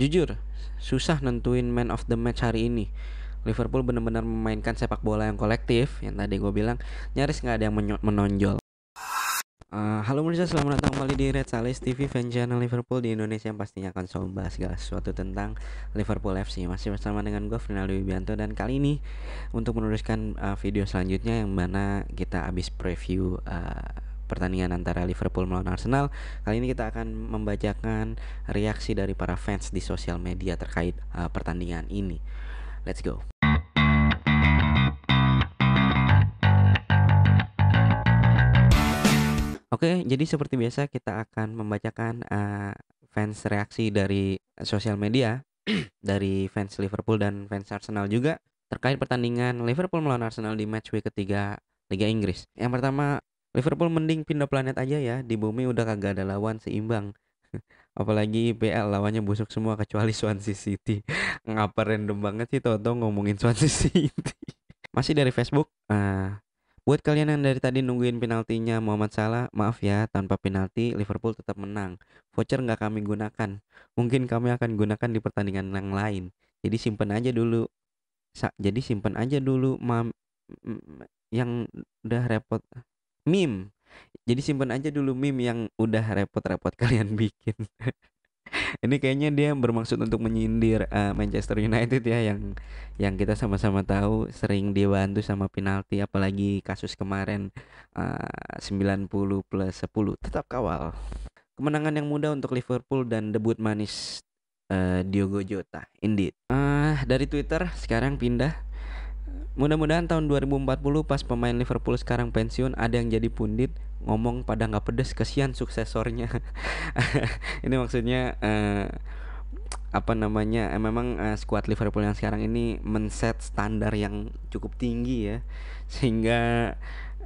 Jujur, susah nentuin man of the match hari ini. Liverpool benar-benar memainkan sepak bola yang kolektif yang tadi gue bilang nyaris nggak ada yang menonjol. Uh, halo saya selamat datang kembali di Red Sales TV fan channel Liverpool di Indonesia yang pastinya akan selalu membahas segala sesuatu tentang Liverpool FC. Masih bersama dengan gue Frinaldo Wibianto dan kali ini untuk meneruskan uh, video selanjutnya yang mana kita habis preview uh, pertandingan antara Liverpool melawan Arsenal. Kali ini kita akan membacakan reaksi dari para fans di sosial media terkait uh, pertandingan ini. Let's go. Oke, jadi seperti biasa kita akan membacakan uh, fans reaksi dari sosial media dari fans Liverpool dan fans Arsenal juga terkait pertandingan Liverpool melawan Arsenal di match week ketiga Liga Inggris. Yang pertama Liverpool mending pindah planet aja ya. Di bumi udah kagak ada lawan seimbang. Apalagi IPL lawannya busuk semua kecuali Swansea City. Ngapa random banget sih Toto ngomongin Swansea City. Masih dari Facebook. Uh, buat kalian yang dari tadi nungguin penaltinya Muhammad Salah, maaf ya tanpa penalti Liverpool tetap menang. Voucher nggak kami gunakan. Mungkin kami akan gunakan di pertandingan yang lain. Jadi simpen aja dulu. Sa jadi simpen aja dulu mam yang udah repot meme jadi simpen aja dulu meme yang udah repot-repot kalian bikin ini kayaknya dia bermaksud untuk menyindir uh, Manchester United ya yang yang kita sama-sama tahu sering dibantu sama penalti apalagi kasus kemarin eh, uh, 90 plus 10 tetap kawal kemenangan yang mudah untuk Liverpool dan debut manis uh, Diogo Jota indeed uh, dari Twitter sekarang pindah Mudah-mudahan tahun 2040 pas pemain Liverpool sekarang pensiun ada yang jadi pundit ngomong pada nggak pedes kesian suksesornya. ini maksudnya uh, apa namanya? Eh, memang uh, eh, skuad Liverpool yang sekarang ini men-set standar yang cukup tinggi ya. Sehingga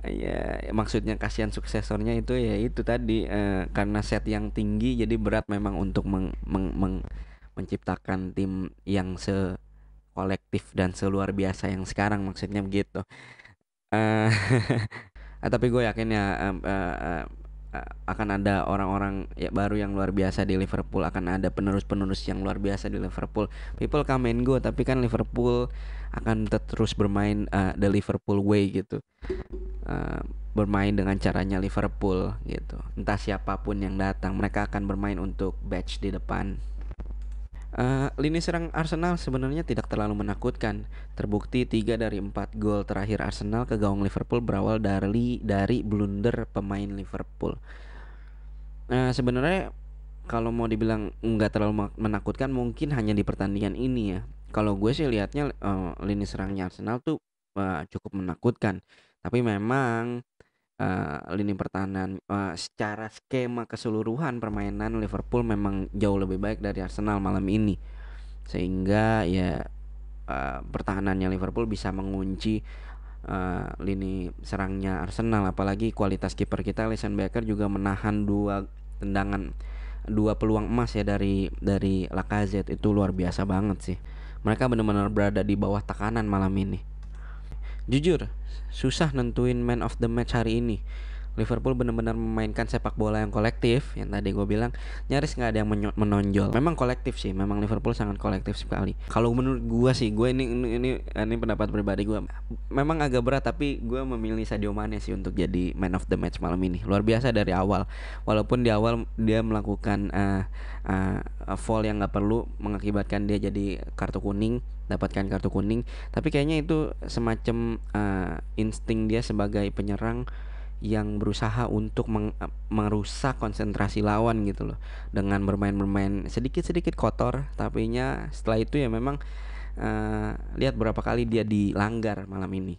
ya maksudnya kasihan suksesornya itu ya itu tadi eh, karena set yang tinggi jadi berat memang untuk meng, meng, meng, menciptakan tim yang se kolektif dan seluar biasa yang sekarang maksudnya begitu uh, tapi gue yakin ya uh, uh, uh, akan ada orang-orang ya baru yang luar biasa di Liverpool akan ada penerus-penerus yang luar biasa di Liverpool people come and go tapi kan Liverpool akan terus bermain uh, the Liverpool way gitu uh, bermain dengan caranya Liverpool gitu entah siapapun yang datang mereka akan bermain untuk batch di depan Eh, lini serang Arsenal sebenarnya tidak terlalu menakutkan. Terbukti 3 dari 4 gol terakhir Arsenal ke gawang Liverpool berawal dari dari blunder pemain Liverpool. Uh, sebenarnya kalau mau dibilang nggak terlalu menakutkan mungkin hanya di pertandingan ini ya. Kalau gue sih lihatnya uh, eh, lini serangnya Arsenal tuh uh, cukup menakutkan. Tapi memang uh, lini pertahanan uh, secara skema keseluruhan permainan Liverpool memang jauh lebih baik dari Arsenal malam ini sehingga ya uh, pertahanannya Liverpool bisa mengunci uh, lini serangnya Arsenal apalagi kualitas kiper kita Lisan Becker juga menahan dua tendangan dua peluang emas ya dari dari Lacazette itu luar biasa banget sih mereka benar-benar berada di bawah tekanan malam ini Jujur, susah nentuin man of the match hari ini. Liverpool benar-benar memainkan sepak bola yang kolektif yang tadi gue bilang nyaris nggak ada yang menonjol memang kolektif sih memang Liverpool sangat kolektif sekali kalau menurut gue sih gue ini, ini ini ini pendapat pribadi gue memang agak berat tapi gue memilih Sadio Mane sih untuk jadi man of the match malam ini luar biasa dari awal walaupun di awal dia melakukan uh, eh, uh, eh, fall yang nggak perlu mengakibatkan dia jadi kartu kuning dapatkan kartu kuning tapi kayaknya itu semacam uh, insting dia sebagai penyerang yang berusaha untuk meng eh, merusak konsentrasi lawan gitu loh dengan bermain-bermain sedikit-sedikit kotor tapi nya setelah itu ya memang uh, lihat berapa kali dia dilanggar malam ini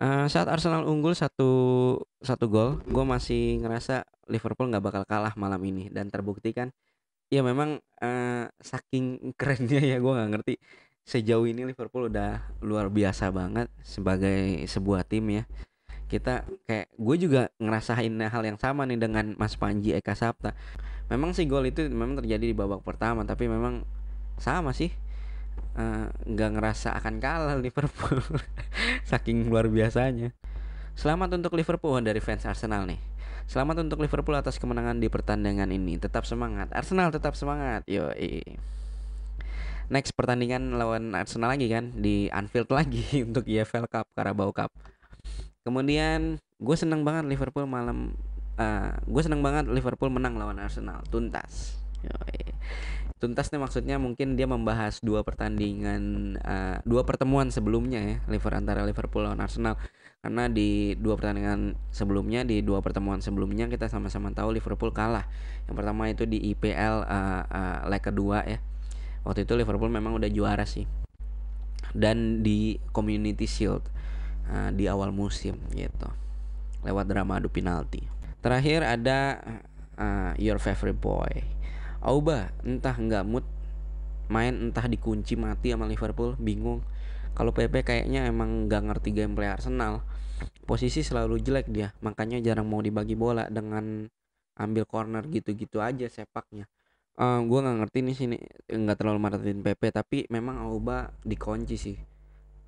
uh, saat Arsenal unggul satu satu gol gue masih ngerasa Liverpool nggak bakal kalah malam ini dan terbukti kan ya memang uh, saking kerennya ya gue nggak ngerti sejauh ini Liverpool udah luar biasa banget sebagai sebuah tim ya kita kayak gue juga ngerasain hal yang sama nih dengan Mas Panji Eka Sapta. Memang sih gol itu memang terjadi di babak pertama tapi memang sama sih eh, nggak uh, ngerasa akan kalah Liverpool saking luar biasanya. Selamat untuk Liverpool oh, dari fans Arsenal nih. Selamat untuk Liverpool atas kemenangan di pertandingan ini. Tetap semangat. Arsenal tetap semangat. Yo. Next pertandingan lawan Arsenal lagi kan di Anfield lagi untuk EFL Cup Carabao Cup kemudian gue seneng banget Liverpool malam uh, eh, gue seneng banget Liverpool menang lawan Arsenal tuntas Tuntas tuntasnya maksudnya mungkin dia membahas dua pertandingan uh, dua pertemuan sebelumnya ya Liverpool antara Liverpool lawan Arsenal karena di dua pertandingan sebelumnya di dua pertemuan sebelumnya kita sama-sama tahu Liverpool kalah yang pertama itu di IPL uh, eh, uh, leg kedua ya waktu itu Liverpool memang udah juara sih dan di Community Shield Eh, di awal musim gitu lewat drama adu penalti. Terakhir ada uh, Your Favorite Boy. Auba entah nggak mood main entah dikunci mati sama Liverpool bingung. Kalau PP kayaknya emang nggak ngerti gameplay Arsenal. Posisi selalu jelek dia, makanya jarang mau dibagi bola dengan ambil corner gitu-gitu aja sepaknya. Uh, eh, gue nggak ngerti nih sini nggak terlalu marahin PP tapi memang Auba dikunci sih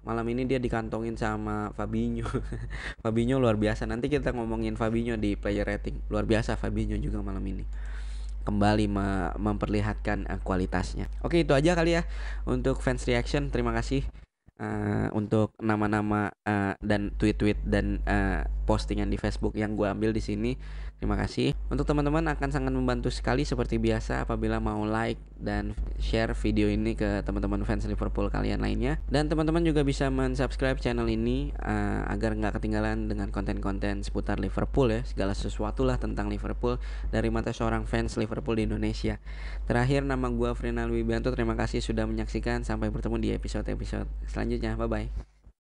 malam ini dia dikantongin sama Fabinho. Fabinho luar biasa. Nanti kita ngomongin Fabinho di player rating. Luar biasa Fabinho juga malam ini. Kembali memperlihatkan eh, kualitasnya. Oke, itu aja kali ya untuk fans reaction. Terima kasih uh, untuk nama-nama uh, dan tweet-tweet dan uh, postingan di Facebook yang gue ambil di sini. Terima kasih. Untuk teman-teman akan sangat membantu sekali seperti biasa apabila mau like, dan share video ini ke teman-teman fans Liverpool kalian lainnya dan teman-teman juga bisa mensubscribe channel ini uh, agar nggak ketinggalan dengan konten-konten seputar Liverpool ya segala sesuatu lah tentang Liverpool dari mata seorang fans Liverpool di Indonesia terakhir nama gue Frenal Wibianto terima kasih sudah menyaksikan sampai bertemu di episode-episode selanjutnya bye bye